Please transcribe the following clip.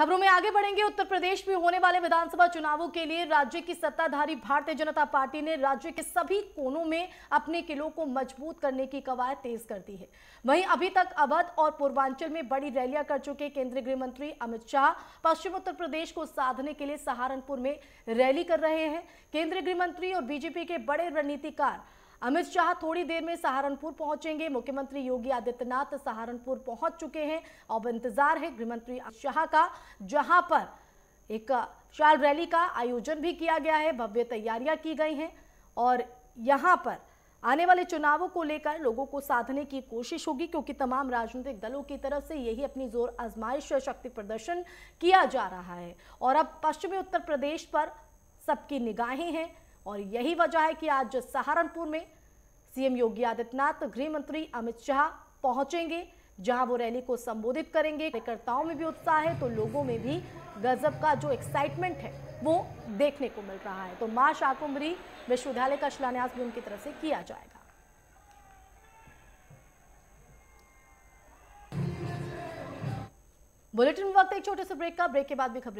खबरों में आगे बढ़ेंगे उत्तर प्रदेश में होने वाले विधानसभा चुनावों के लिए राज्य की सत्ताधारी भारतीय जनता पार्टी ने राज्य के सभी कोनों में अपने किलों को मजबूत करने की कवायद तेज कर दी है वहीं अभी तक अवध और पूर्वांचल में बड़ी रैलियां कर चुके केंद्रीय गृह मंत्री अमित शाह पश्चिम उत्तर प्रदेश को साधने के लिए सहारनपुर में रैली कर रहे हैं केंद्रीय गृह मंत्री और बीजेपी के बड़े रणनीतिकार अमित शाह थोड़ी देर में सहारनपुर पहुंचेंगे मुख्यमंत्री योगी आदित्यनाथ सहारनपुर पहुंच चुके हैं अब इंतजार है गृहमंत्री अमित शाह का जहां पर एक शाल रैली का आयोजन भी किया गया है भव्य तैयारियां की गई हैं और यहाँ पर आने वाले चुनावों को लेकर लोगों को साधने की कोशिश होगी क्योंकि तमाम राजनीतिक दलों की तरफ से यही अपनी जोर आजमाइश शक्ति प्रदर्शन किया जा रहा है और अब पश्चिमी उत्तर प्रदेश पर सबकी निगाहें हैं और यही वजह है कि आज सहारनपुर में सीएम योगी आदित्यनाथ गृह मंत्री अमित शाह पहुंचेंगे जहां वो रैली को संबोधित करेंगे कार्यकर्ताओं में भी उत्साह है तो लोगों में भी गजब का जो एक्साइटमेंट है वो देखने को मिल रहा है तो माँ शाकुम्बरी विश्वविद्यालय का शिलान्यास भी उनकी तरफ से किया जाएगा बुलेटिन वक्त एक छोटे से ब्रेक का ब्रेक के बाद भी खबरें